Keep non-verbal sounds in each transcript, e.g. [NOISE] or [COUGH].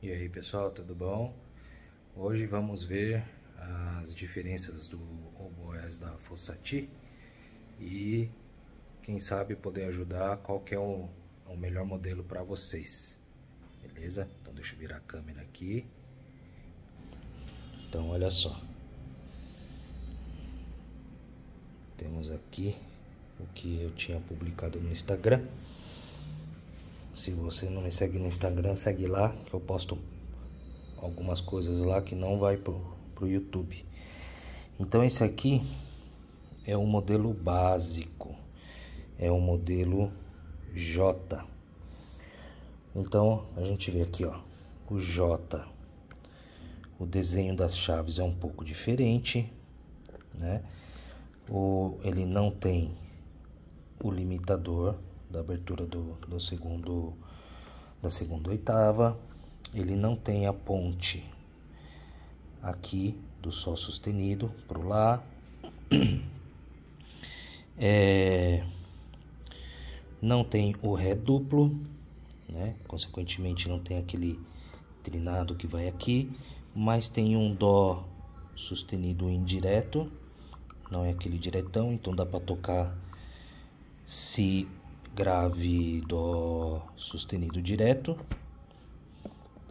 E aí pessoal, tudo bom? Hoje vamos ver as diferenças do oboés da Fossati e quem sabe poder ajudar qual que é o, o melhor modelo para vocês, beleza? Então deixa eu virar a câmera aqui. Então olha só, temos aqui o que eu tinha publicado no Instagram. Se você não me segue no Instagram, segue lá, que eu posto algumas coisas lá que não vai pro, pro YouTube. Então esse aqui é o um modelo básico, é o um modelo J. Então a gente vê aqui, ó, o J. O desenho das chaves é um pouco diferente, né? O, ele não tem o limitador da abertura do, do segundo da segunda oitava. Ele não tem a ponte aqui do sol sustenido para o lá. [CLEARS THROAT] É, não tem o ré duplo, né? Consequentemente não tem aquele trinado que vai aqui, mas tem um dó sustenido indireto, não é aquele diretão, então dá para tocar se grave dó sustenido direto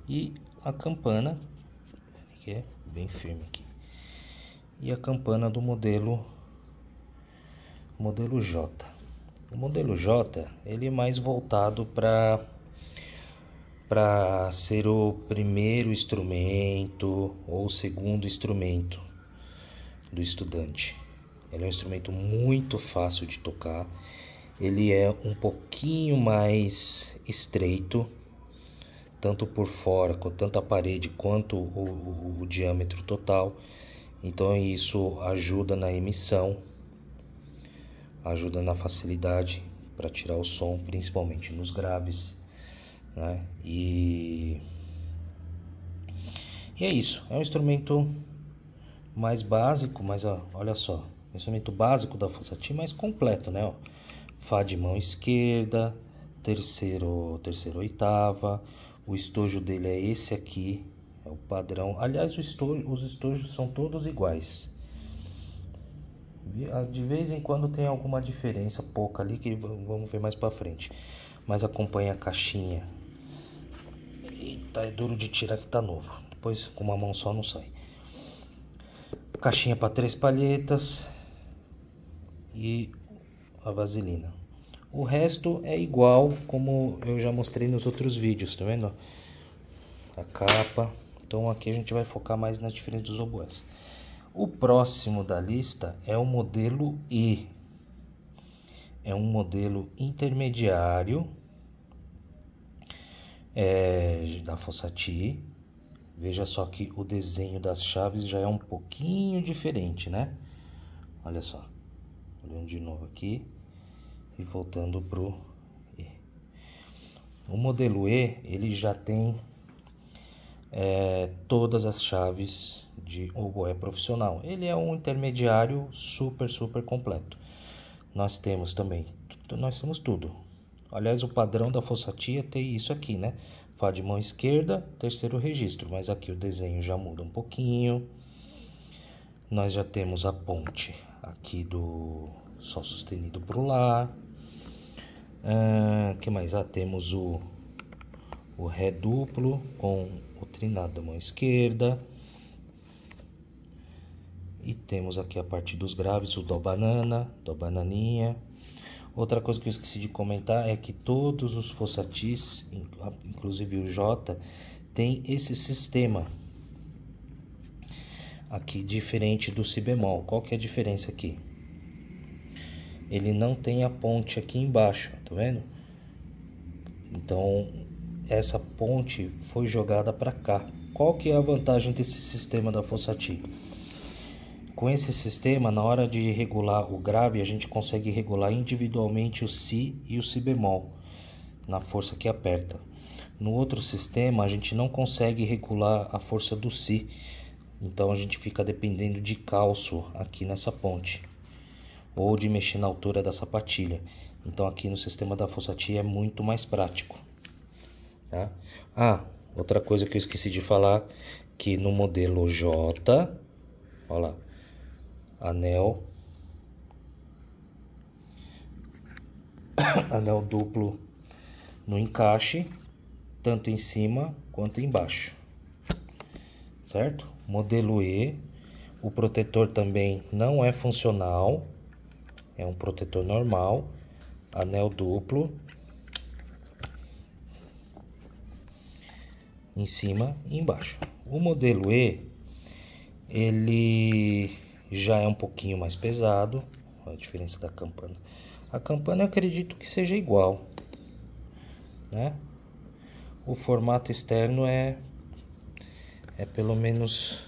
e a campana que é bem firme aqui e a campana do modelo modelo J o modelo J ele é mais voltado para para ser o primeiro instrumento ou segundo instrumento do estudante ele é um instrumento muito fácil de tocar ele é um pouquinho mais estreito, tanto por fora, tanto a parede quanto o, o, o diâmetro total. Então isso ajuda na emissão, ajuda na facilidade para tirar o som, principalmente nos graves, né? E e é isso, é um instrumento mais básico, mas ó, olha só, instrumento básico da Fossati, mas completo, né? Ó. Fá de mão esquerda, terceiro, terceiro oitava. O estojo dele é esse aqui, é o padrão. Aliás, estojo, os estojos são todos iguais. Ah, de vez em quando tem alguma diferença pouca ali que vamos ver mais para frente. Mas acompanha a caixinha. Eita, é duro de tirar que tá novo. Depois com uma mão só não sai. Caixinha para três palhetas e a vaselina. O resto é igual como eu já mostrei nos outros vídeos, tá vendo? A capa. Então aqui a gente vai focar mais na diferença dos oboés. O próximo da lista é o modelo E. É um modelo intermediário é, da Fossati. Veja só que o desenho das chaves já é um pouquinho diferente, né? Olha só. Olhando de novo aqui e voltando pro E. O modelo E, ele já tem é, todas as chaves de oboé profissional. Ele é um intermediário super, super completo. Nós temos também, nós temos tudo. Aliás, o padrão da fossatia tem isso aqui, né? Fá de mão esquerda, terceiro registro, mas aqui o desenho já muda um pouquinho. Nós já temos a ponte aqui do Sol sustenido para o Lá. Ah, que mais? Ah, temos o, o Ré duplo com o trinado da mão esquerda. E temos aqui a parte dos graves, o Dó banana, Dó bananinha. Outra coisa que eu esqueci de comentar é que todos os fossatis, ah, inclusive o J, tem esse sistema aqui diferente do Si bemol. Qual que é a diferença aqui? ele não tem a ponte aqui embaixo, tá vendo? Então essa ponte foi jogada para cá. Qual que é a vantagem desse sistema da Fossati? Com esse sistema, na hora de regular o grave, a gente consegue regular individualmente o si e o si bemol na força que aperta. No outro sistema, a gente não consegue regular a força do si, então a gente fica dependendo de calço aqui nessa ponte ou de mexer na altura da sapatilha. Então aqui no sistema da fossatia é muito mais prático. Tá? Ah, outra coisa que eu esqueci de falar, que no modelo J, olha lá, anel, [COUGHS] anel duplo no encaixe, tanto em cima quanto embaixo, certo? Modelo E, o protetor também não é funcional, é um protetor normal, anel duplo. Em cima e embaixo. O modelo E, ele já é um pouquinho mais pesado. a diferença da campana. A campana eu acredito que seja igual, né? O formato externo é é pelo menos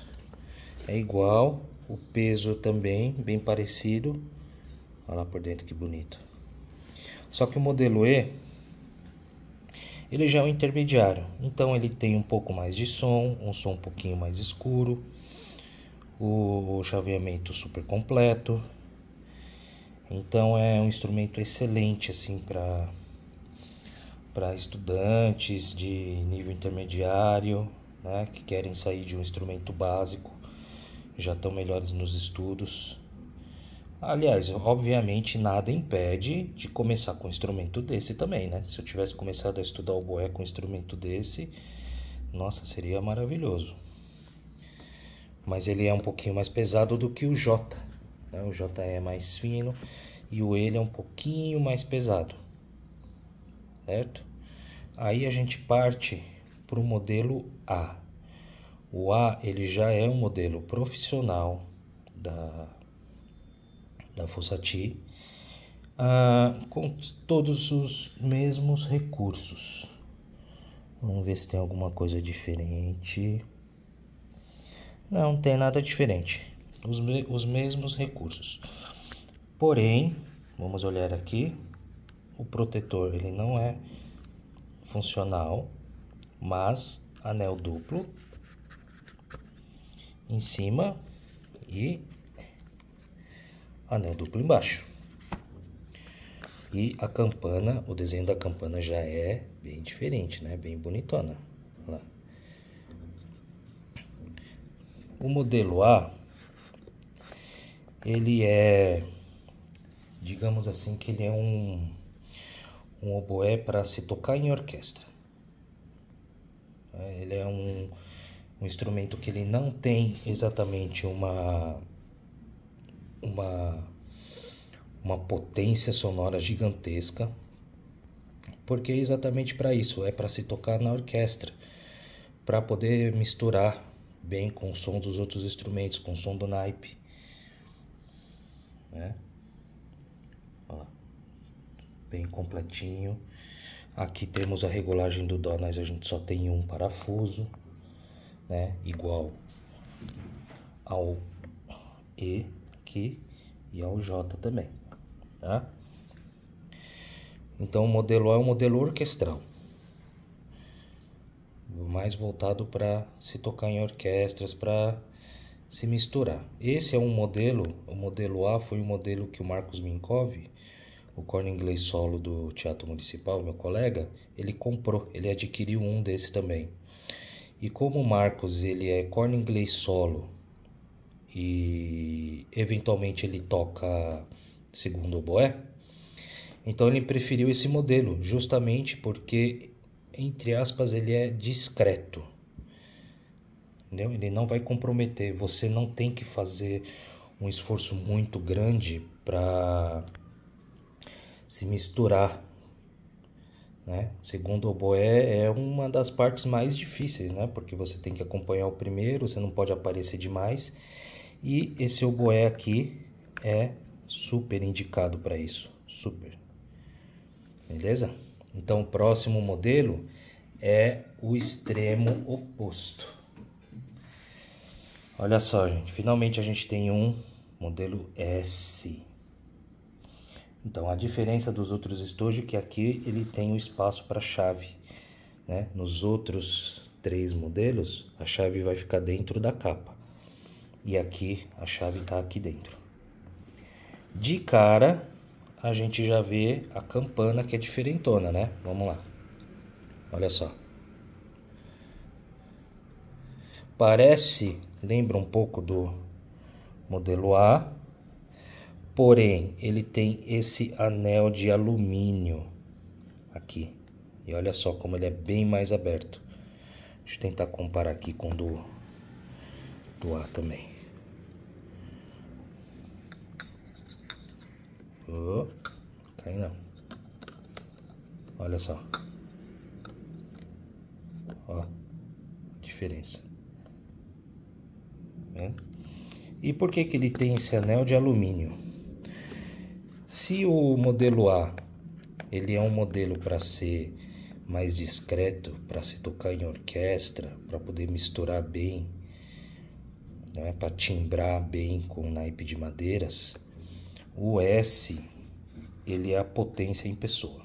é igual, o peso também bem parecido. Olha lá por dentro que bonito. Só que o modelo E, ele já é um intermediário. Então ele tem um pouco mais de som, um som um pouquinho mais escuro, o chaveamento super completo. Então é um instrumento excelente assim para para estudantes de nível intermediário, né, que querem sair de um instrumento básico, já estão melhores nos estudos. Aliás, obviamente nada impede de começar com um instrumento desse também, né? Se eu tivesse começado a estudar o boé com um instrumento desse, nossa, seria maravilhoso. Mas ele é um pouquinho mais pesado do que o J. Né? O J é mais fino e o ele é um pouquinho mais pesado, certo? Aí a gente parte para o modelo A. O A ele já é um modelo profissional da da Fossati, ah, com todos os mesmos recursos. Vamos ver se tem alguma coisa diferente. Não tem nada diferente. Os, me os mesmos recursos. Porém, vamos olhar aqui. O protetor ele não é funcional, mas anel duplo em cima e anel duplo embaixo. E a campana, o desenho da campana já é bem diferente, né? Bem bonitona. Lá. O modelo A, ele é, digamos assim, que ele é um, um oboé para se tocar em orquestra. É, ele é um, um instrumento que ele não tem exatamente uma uma, uma potência sonora gigantesca, porque é exatamente para isso é para se tocar na orquestra, para poder misturar bem com o som dos outros instrumentos, com o som do naipe. Né? Ó, bem completinho. Aqui temos a regulagem do dó, mas a gente só tem um parafuso, né? Igual ao E aqui e ao J também, tá? Então o modelo A é um modelo orquestral, mais voltado para se tocar em orquestras, para se misturar. Esse é um modelo, o modelo A foi um modelo que o Marcos Minkov, o corno inglês solo do Teatro Municipal, meu colega, ele comprou, ele adquiriu um desse também. E como o Marcos ele é corno inglês solo e eventualmente ele toca segundo oboé. Então ele preferiu esse modelo, justamente porque, entre aspas, ele é discreto. Entendeu? Ele não vai comprometer. Você não tem que fazer um esforço muito grande para se misturar. Né? Segundo oboé é uma das partes mais difíceis, né? porque você tem que acompanhar o primeiro, você não pode aparecer demais e esse oboé aqui é super indicado para isso, super. Beleza? Então o próximo modelo é o extremo oposto. Olha só, gente, finalmente a gente tem um modelo S. Então a diferença dos outros estojos é que aqui ele tem o um espaço para chave, né? Nos outros três modelos, a chave vai ficar dentro da capa. E aqui a chave está aqui dentro. De cara, a gente já vê a campana que é diferentona, né? Vamos lá. Olha só. Parece, lembra um pouco do modelo A, porém ele tem esse anel de alumínio aqui. E olha só como ele é bem mais aberto. Deixa eu tentar comparar aqui com o do, do A também. cai não. Olha só. Ó, a diferença. Tá e por que, que ele tem esse anel de alumínio? Se o modelo A ele é um modelo para ser mais discreto, para se tocar em orquestra, para poder misturar bem, não é para timbrar bem com naipe de madeiras o S ele é a potência em pessoa.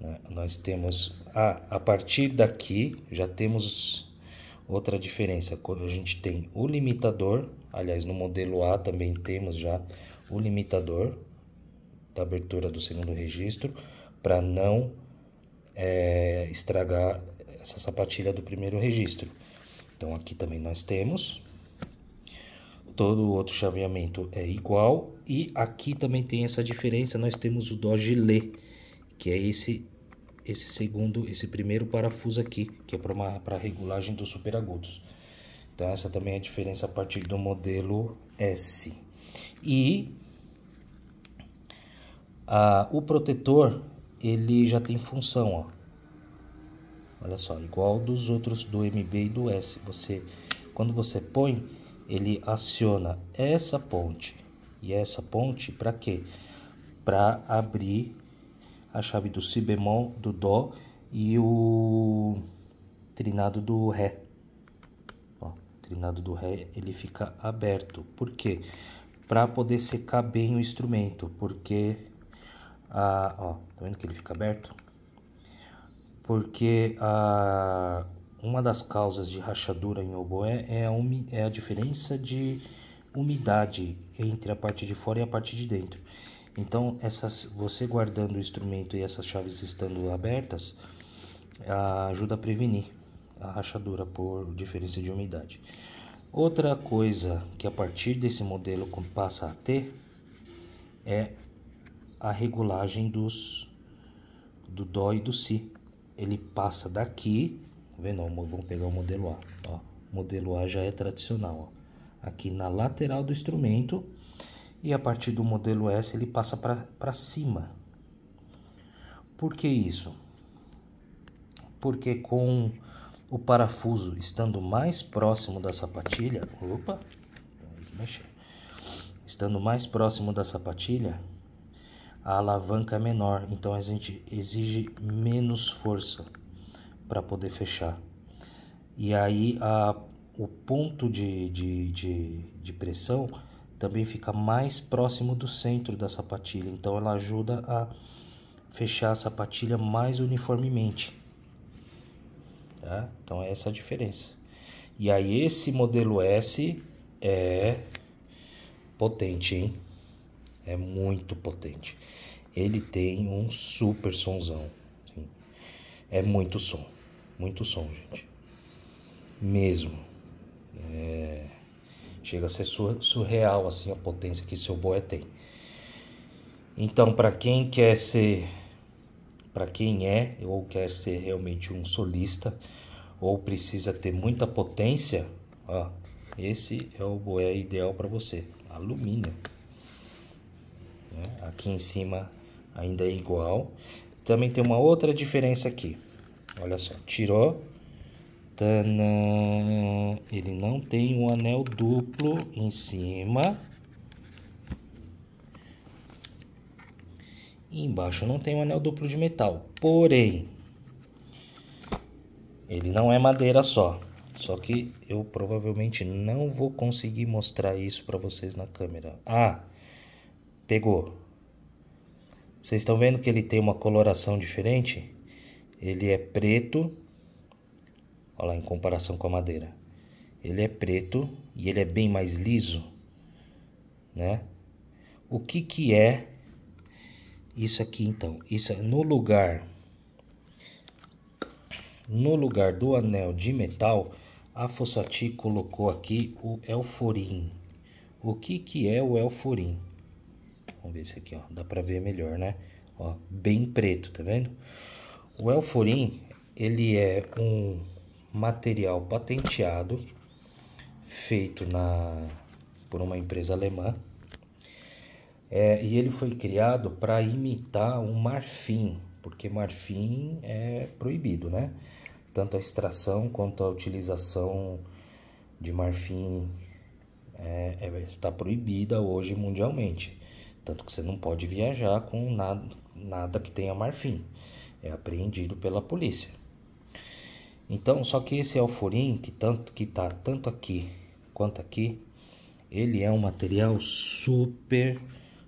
Né? Nós temos a, a partir daqui já temos outra diferença. Quando a gente tem o limitador, aliás, no modelo A também temos já o limitador da abertura do segundo registro para não é, estragar essa sapatilha do primeiro registro. Então aqui também nós temos todo o outro chaveamento é igual. E aqui também tem essa diferença, nós temos o Dodge gelé, que é esse esse segundo, esse primeiro parafuso aqui, que é para regulagem dos superagudos. Então essa também é a diferença a partir do modelo S. E a, o protetor, ele já tem função, ó. Olha só, igual dos outros do MB e do S. Você, quando você põe, ele aciona essa ponte. E essa ponte para quê? Para abrir a chave do si bemol, do dó e o trinado do ré. Ó, trinado do ré, ele fica aberto. Por quê? Para poder secar bem o instrumento, porque a, ó, tá vendo que ele fica aberto? Porque a uma das causas de rachadura em oboé é a, é a diferença de umidade entre a parte de fora e a parte de dentro. Então, essas, você guardando o instrumento e essas chaves estando abertas, ajuda a prevenir a rachadura por diferença de umidade. Outra coisa que a partir desse modelo passa a ter é a regulagem dos, do Dó e do Si. Ele passa daqui Tá vendo? Ó, vamos pegar o modelo A. Ó, o modelo A já é tradicional. Ó. Aqui na lateral do instrumento. E a partir do modelo S ele passa para cima. Por que isso? Porque com o parafuso estando mais próximo da sapatilha. Opa! Estando mais próximo da sapatilha, a alavanca é menor, então a gente exige menos força para poder fechar. E aí a, o ponto de, de, de, de pressão também fica mais próximo do centro da sapatilha, então ela ajuda a fechar a sapatilha mais uniformemente. Tá? Então é essa a diferença. E aí esse modelo S é potente, hein? É muito potente. Ele tem um super sonzão. É muito som. Muito som, gente. Mesmo. É... Chega a ser surreal assim a potência que seu boé tem. Então, para quem quer ser, para quem é ou quer ser realmente um solista ou precisa ter muita potência, ó, esse é o boé ideal para você. Alumínio. Né? Aqui em cima ainda é igual. Também tem uma outra diferença aqui. Olha só, tirou. Tanã. Ele não tem um anel duplo em cima. E embaixo não tem um anel duplo de metal. Porém, ele não é madeira só. Só que eu provavelmente não vou conseguir mostrar isso para vocês na câmera. Ah, pegou. Vocês estão vendo que ele tem uma coloração diferente? ele é preto, olha lá, em comparação com a madeira. Ele é preto e ele é bem mais liso, né? O que que é isso aqui então? Isso é no lugar no lugar do anel de metal, a Fossati colocou aqui o Elforim. O que que é o Elforim? Vamos ver esse aqui, ó. Dá para ver melhor, né? Ó, bem preto, tá vendo? O Elforim, ele é um material patenteado feito na por uma empresa alemã. É, e ele foi criado para imitar um marfim, porque marfim é proibido, né? Tanto a extração quanto a utilização de marfim é, é, está proibida hoje mundialmente. Tanto que você não pode viajar com nada, nada que tenha marfim é apreendido pela polícia. Então, só que esse alforim que tanto que está tanto aqui quanto aqui, ele é um material super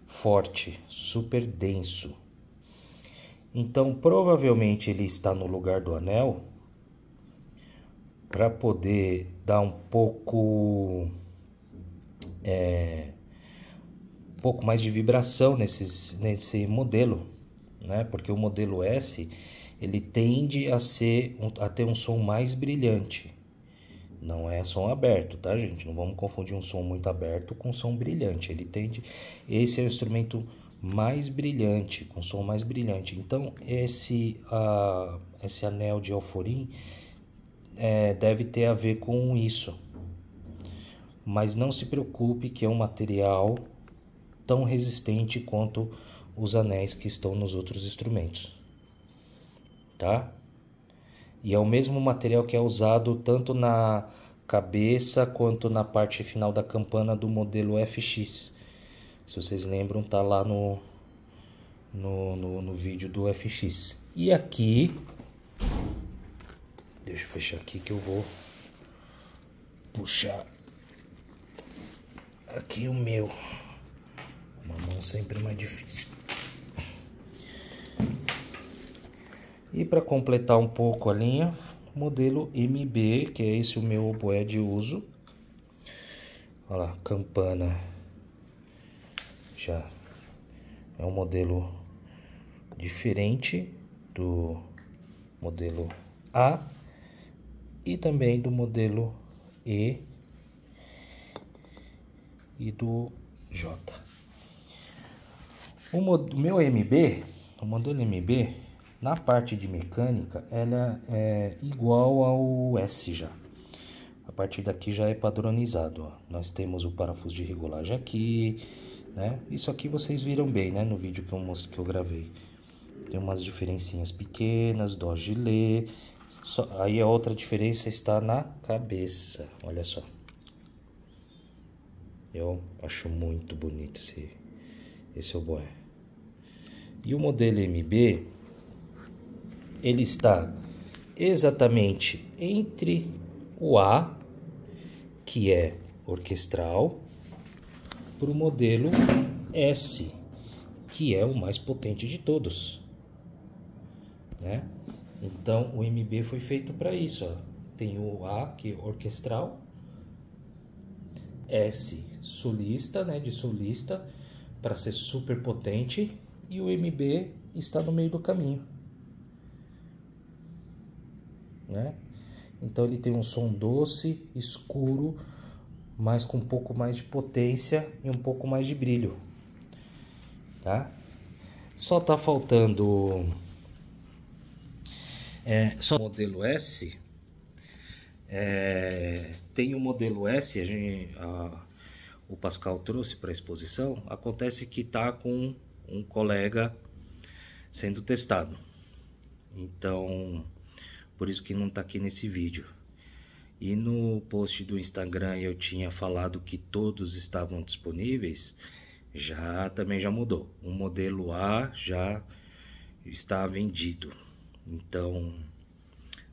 forte, super denso. Então, provavelmente ele está no lugar do anel para poder dar um pouco é, um pouco mais de vibração nesses, nesse modelo né? Porque o modelo S ele tende a ser a ter um som mais brilhante. Não é som aberto, tá, gente? Não vamos confundir um som muito aberto com som brilhante. Ele tende esse é o instrumento mais brilhante, com som mais brilhante. Então, esse uh, esse anel de alforim é, deve ter a ver com isso. Mas não se preocupe que é um material tão resistente quanto os anéis que estão nos outros instrumentos. Tá? E é o mesmo material que é usado tanto na cabeça quanto na parte final da campana do modelo FX. Se vocês lembram, tá lá no, no, no, no vídeo do FX. E aqui, deixa eu fechar aqui que eu vou puxar aqui o meu. Uma mão sempre mais difícil. E para completar um pouco a linha, modelo MB, que é esse o meu oboé de uso. Olha lá, campana. Já é um modelo diferente do modelo A e também do modelo E e do J. O meu MB, o modelo MB na parte de mecânica, ela é igual ao S já. A partir daqui já é padronizado. Ó. Nós temos o parafuso de regulagem aqui, né? Isso aqui vocês viram bem, né? No vídeo que eu, mostro, que eu gravei. Tem umas diferencinhas pequenas, dó de lê. Só, aí a outra diferença está na cabeça, olha só. Eu acho muito bonito esse, esse oboé. E o modelo MB ele está exatamente entre o A, que é orquestral, para o modelo S, que é o mais potente de todos. Né? Então o MB foi feito para isso. Ó. Tem o A, que é orquestral, S, solista, né, de solista, para ser super potente, e o MB está no meio do caminho né? Então ele tem um som doce, escuro, mas com um pouco mais de potência e um pouco mais de brilho, tá? Só tá faltando é, só modelo S é, tem o um modelo S a gente, a, o Pascal trouxe para exposição acontece que tá com um colega sendo testado então por isso que não está aqui nesse vídeo. E no post do Instagram eu tinha falado que todos estavam disponíveis, já também já mudou. O modelo A já está vendido. Então,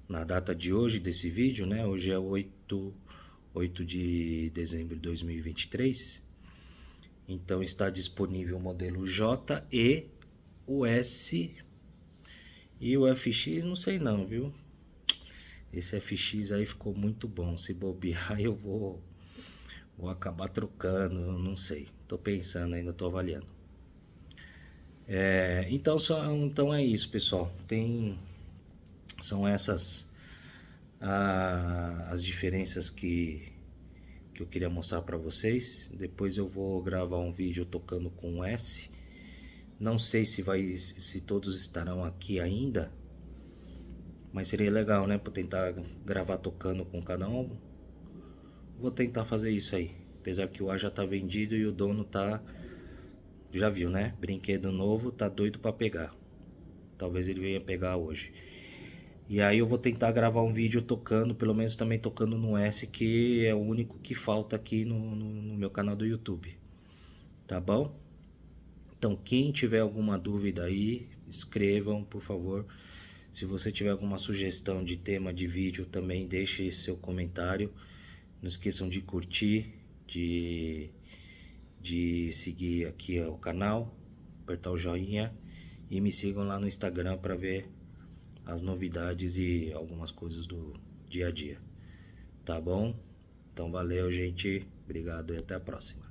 na data de hoje desse vídeo, né? Hoje é 8, 8 de dezembro de 2023. Então está disponível o modelo J e o S e o FX, não sei não, viu? Esse FX aí ficou muito bom. Se bobear, [LAUGHS] eu vou, vou acabar trocando. Não sei. Tô pensando ainda, tô avaliando. É, então, só, então é isso, pessoal. Tem, são essas ah, as diferenças que, que eu queria mostrar para vocês. Depois eu vou gravar um vídeo tocando com S. Não sei se vai, se todos estarão aqui ainda mas seria legal, né? Pra tentar gravar tocando com cada um. Vou tentar fazer isso aí. Apesar que o ar já tá vendido e o dono tá. Já viu, né? Brinquedo novo, tá doido pra pegar. Talvez ele venha pegar hoje. E aí eu vou tentar gravar um vídeo tocando, pelo menos também tocando no S, que é o único que falta aqui no, no, no meu canal do YouTube. Tá bom? Então, quem tiver alguma dúvida aí, escrevam, por favor. Se você tiver alguma sugestão de tema de vídeo, também deixe seu comentário. Não esqueçam de curtir, de, de seguir aqui o canal, apertar o joinha e me sigam lá no Instagram para ver as novidades e algumas coisas do dia a dia. Tá bom? Então valeu, gente. Obrigado e até a próxima.